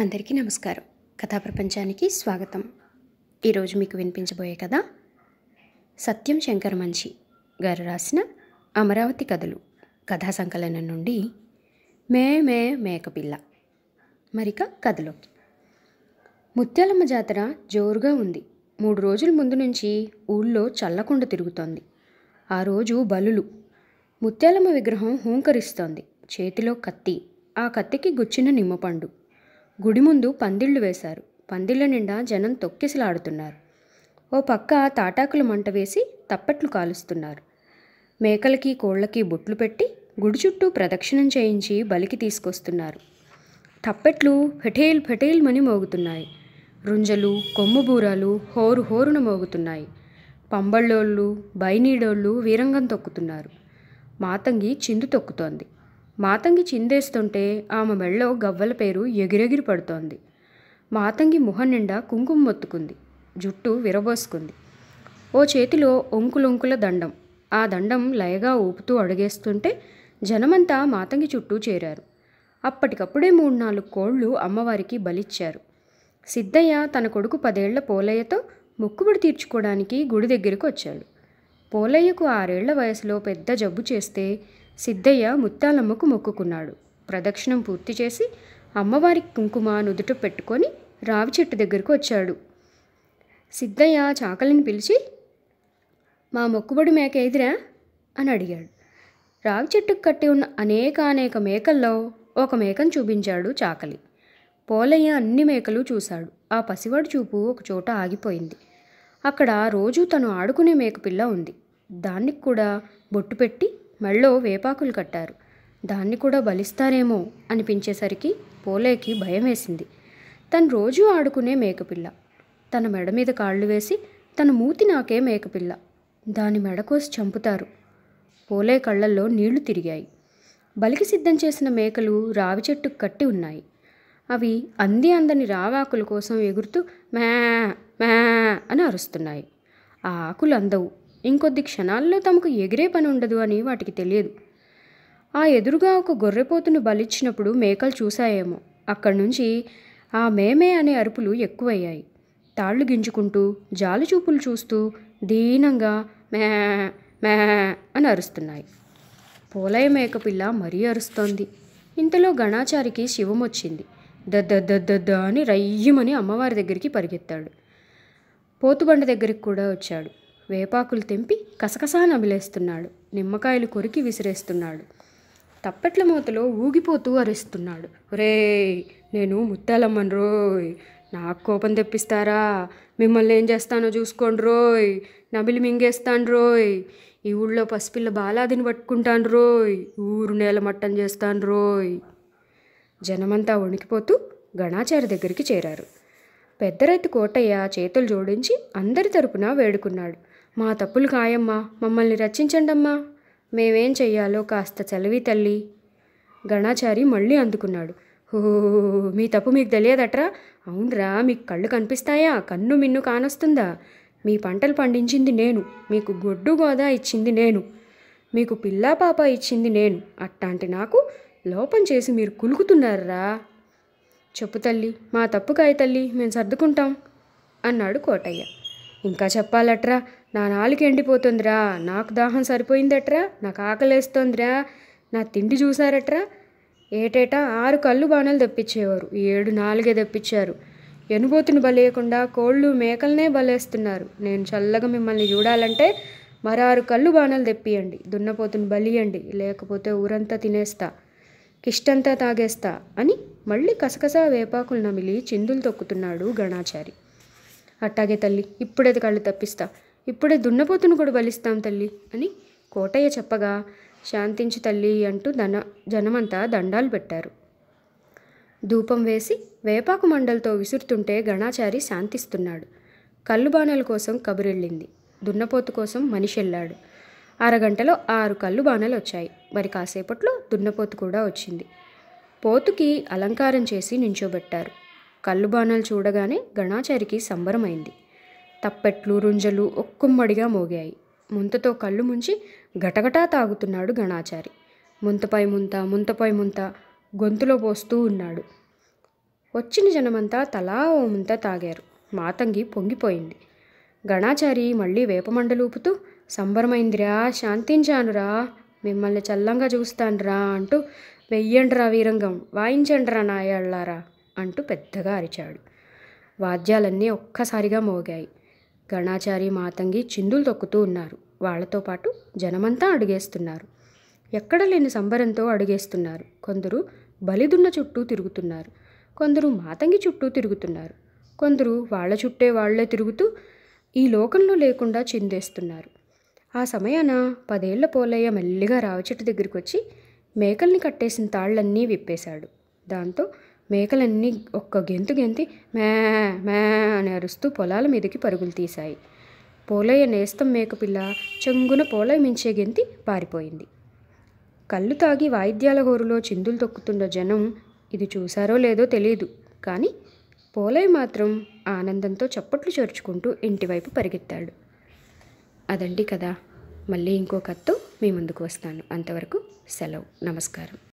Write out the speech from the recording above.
అందరికీ నమస్కారం కథా ప్రపంచానికి స్వాగతం ఈరోజు మీకు వినిపించబోయే కథ సత్యం శంకర్ మంచి గారు రాసిన అమరావతి కథలు కథా సంకలనం నుండి మే మే మేకపిల్ల మరిక కథలోకి ముత్యాలమ్మ జాతర జోరుగా ఉంది మూడు రోజుల ముందు నుంచి ఊళ్ళో చల్లకుండ తిరుగుతోంది ఆ రోజు బలులు ముత్యాలమ్మ విగ్రహం హూంకరిస్తోంది చేతిలో కత్తి ఆ కత్తికి గుచ్చిన నిమ్మపండు గుడి ముందు పందిళ్లు వేశారు పందిళ్ల నిండా జనం తొక్కిసలాడుతున్నారు ఓ పక్క తాటాకులు మంట వేసి తప్పెట్లు కాలుస్తున్నారు మేకలకి కోళ్లకి బొట్లు పెట్టి గుడి చుట్టూ ప్రదక్షిణం చేయించి బలికి తీసుకొస్తున్నారు తప్పెట్లు ఫెటేల్ మని మోగుతున్నాయి రుంజలు కొమ్ముబూరాలు హోరు హోరును మోగుతున్నాయి పంబళ్ళోళ్ళు బైనీడోళ్ళు వీరంగం తొక్కుతున్నారు మాతంగి చిందు తొక్కుతోంది మాతంగి చిందేస్తుంటే ఆమె మెళ్ళో గవ్వల పేరు ఎగిరెగిరి పడుతోంది మాతంగి ముఖం నిండా కుంకుమ మొత్తుకుంది జుట్టు విరబోసుకుంది ఓ చేతిలో ఒంకులొంకుల దండం ఆ దండం లయగా ఊపుతూ అడుగేస్తుంటే జనమంతా మాతంగి చుట్టూ చేరారు అప్పటికప్పుడే మూడు నాలుగు కోళ్లు అమ్మవారికి బలిచ్చారు సిద్ధయ్య తన కొడుకు పదేళ్ల పోలయ్యతో మొక్కుబడి తీర్చుకోవడానికి గుడి దగ్గరికి వచ్చాడు పోలయ్యకు ఆరేళ్ల వయసులో పెద్ద జబ్బు చేస్తే సిద్ధయ్య ముత్తాలమ్మకు మొక్కుకున్నాడు ప్రదక్షిణం పూర్తి చేసి అమ్మవారి కుంకుమ నుదుట పెట్టుకొని రావి చెట్టు దగ్గరకు వచ్చాడు సిద్ధయ్య చాకలిని పిలిచి మా మొక్కుబడి మేక ఎదిరా అని అడిగాడు రావి చెట్టుకు కట్టి ఉన్న అనేక అనేక మేకల్లో ఒక మేకను చూపించాడు చాకలి పోలయ్య అన్ని మేకలు చూశాడు ఆ పసివాడు చూపు ఒక చోట ఆగిపోయింది అక్కడ రోజు తను ఆడుకునే మేకపిల్ల ఉంది దానికి కూడా బొట్టు పెట్టి మెళ్ళో వేపాకులు కట్టారు దాన్ని కూడా బలిస్తారేమో అనిపించేసరికి పోలేకి భయం వేసింది తను రోజూ ఆడుకునే మేకపిల్ల తన మెడ మీద కాళ్ళు వేసి తన మూతి నాకే మేకపిల్ల దాని మెడ కోసి చంపుతారు పోలే కళ్ళల్లో నీళ్లు తిరిగాయి బలికి సిద్ధం చేసిన మేకలు రావి చెట్టుకు కట్టి ఉన్నాయి అవి అంది అందని రావాకుల కోసం ఎగురుతూ మ్యా మ్యా అని అరుస్తున్నాయి ఆ ఆకులు అందవు ఇంకొద్ది క్షణాల్లో తమకు ఎగిరే పని ఉండదు అని వాటికి తెలియదు ఆ ఎదురుగా ఒక గొర్రెపోతును బలిచ్చినప్పుడు మేకలు చూశాయేమో అక్కడి నుంచి ఆ మేమే అనే అరుపులు ఎక్కువయ్యాయి తాళ్ళు గింజుకుంటూ జాలి చూపులు చూస్తూ దీనంగా మే మే అని అరుస్తున్నాయి పోలయ మేకపిల్ల మరీ అరుస్తోంది ఇంతలో గణాచారికి శివం వచ్చింది దద్దద్దద్దద్ద అని రయ్యమని అమ్మవారి దగ్గరికి పరిగెత్తాడు పోతుబండ దగ్గరికి కూడా వచ్చాడు వేపాకులు తెంపి కసకసా నమిలేస్తున్నాడు నిమ్మకాయలు కొరికి విసిరేస్తున్నాడు తప్పట్ల మూతలో ఊగిపోతూ అరుస్తున్నాడు రే నేను ముత్తాలమ్మను రోయ్ నాకు కోపం తెప్పిస్తారా మిమ్మల్ని ఏం చేస్తానో చూసుకోండి రోయ్ నమిలి మింగేస్తాను రోయ్ ఈ ఊళ్ళో పసిపిల్ల బాలాదిని పట్టుకుంటాను రోయ్ ఊరు నేల మట్టం చేస్తాను రోయ్ జనమంతా వణికిపోతూ గణాచారి దగ్గరికి చేరారు పెద్ద రైతు కోటయ్య చేతులు జోడించి అందరి తరపున వేడుకున్నాడు మా తప్పులు కాయమ్మా మమ్మల్ని రచించండమ్మా మేమేం చెయ్యాలో కాస్త చలివి తల్లి గణాచారి మళ్ళీ అందుకున్నాడు హో మీ తప్పు మీకు తెలియదట్రా అవునరా మీకు కళ్ళు కనిపిస్తాయా కన్ను మిన్ను కానొస్తుందా మీ పంటలు పండించింది నేను మీకు గొడ్డు గోదా ఇచ్చింది నేను మీకు పిల్లా పాప ఇచ్చింది నేను అట్టాంటి నాకు లోపం చేసి మీరు కులుకుతున్నారా చెప్పు తల్లి మా తప్పు కాయ తల్లి మేము సర్దుకుంటాం అన్నాడు కోటయ్య ఇంకా చెప్పాలట్రా నా నాలుక ఎండిపోతుందిరా నాకు దాహం సరిపోయిందట్రా నాకు ఆకలేస్తుందిరా నా తిండి చూసారట్రా ఏటేటా ఆరు కళ్ళు బాణాలు తెప్పించేవారు ఏడు నాలుగే తెప్పించారు ఎనుబోతుని బలేయకుండా కోళ్ళు మేకలనే బలేస్తున్నారు నేను చల్లగా మిమ్మల్ని చూడాలంటే మరారు కళ్ళు బాణాలు తెప్పియండి దున్నపోతుని బలియండి లేకపోతే ఊరంతా తినేస్తా కిష్టంతా తాగేస్తా అని మళ్ళీ కసకస వేపాకులు నమిలి చిందులు తొక్కుతున్నాడు గణాచారి అట్టాగే తల్లి ఇప్పుడేది కళ్ళు తప్పిస్తా ఇప్పుడే దున్నపోతును కూడా బలిస్తాం తల్లి అని కోటయ్య చెప్పగా శాంతించు తల్లి అంటూ ధన జనమంతా దండాలు పెట్టారు ధూపం వేసి వేపాకు మండలతో విసురుతుంటే గణాచారి శాంతిస్తున్నాడు కళ్ళు బాణాల కోసం కబురెళ్ళింది దున్నపోతు కోసం మనిషి వెళ్ళాడు అరగంటలో ఆరు కళ్ళు బాణాలు వచ్చాయి మరి కాసేపట్లో దున్నపోతు కూడా వచ్చింది పోతుకి అలంకారం చేసి నించోబెట్టారు కళ్ళు బాణాలు చూడగానే గణాచారికి సంబరమైంది తప్పెట్లు రుంజలు ఒక్కుమ్మడిగా మోగాయి ముంతతో కళ్ళు ముంచి గటగటా తాగుతున్నాడు గణాచారి ముంతపై ముంత ముంతపై ముంత గొంతులో పోస్తూ ఉన్నాడు వచ్చిన జనమంతా తలా ఓ ముంత తాగారు మాతంగి పొంగిపోయింది గణాచారి మళ్ళీ వేపమండలూపుతూ సంబరమైందిరా శాంతించానురా మిమ్మల్ని చల్లంగా చూస్తానురా అంటూ వెయ్యండిరా వీరంగం వాయించండిరా నాయాళ్ళారా అంటూ పెద్దగా అరిచాడు వాద్యాలన్నీ ఒక్కసారిగా మోగాయి గణాచారి మాతంగి చిందులు తొక్కుతూ ఉన్నారు వాళ్లతో పాటు జనమంతా అడిగేస్తున్నారు ఎక్కడ లేని సంబరంతో అడిగేస్తున్నారు కొందరు బలిదున్న చుట్టూ తిరుగుతున్నారు కొందరు మాతంగి చుట్టూ తిరుగుతున్నారు కొందరు వాళ్ళ చుట్టే వాళ్లే తిరుగుతూ ఈ లోకంలో లేకుండా చిందేస్తున్నారు ఆ సమయాన పదేళ్ల పోలయ్య మెల్లిగా రావచెట్టు దగ్గరికి వచ్చి మేకల్ని కట్టేసిన తాళ్లన్నీ విప్పేశాడు దాంతో మేకలన్నీ ఒక్క గెంతు గెంతి మే మే అని అరుస్తూ పొలాల మీదకి పరుగులు తీశాయి పోలయ్య నేస్తం మేకపిల్ల చెంగున పోలయ్య మించే గెంతి పారిపోయింది కళ్ళు తాగి వాయిద్యాల హోరులో చిందులు తొక్కుతున్న జనం ఇది చూశారో లేదో తెలియదు కానీ పోలయ్య మాత్రం ఆనందంతో చప్పట్లు చేర్చుకుంటూ ఇంటివైపు పరిగెత్తాడు అదండి కదా మళ్ళీ ఇంకో కత్తు మీ ముందుకు వస్తాను అంతవరకు సెలవు నమస్కారం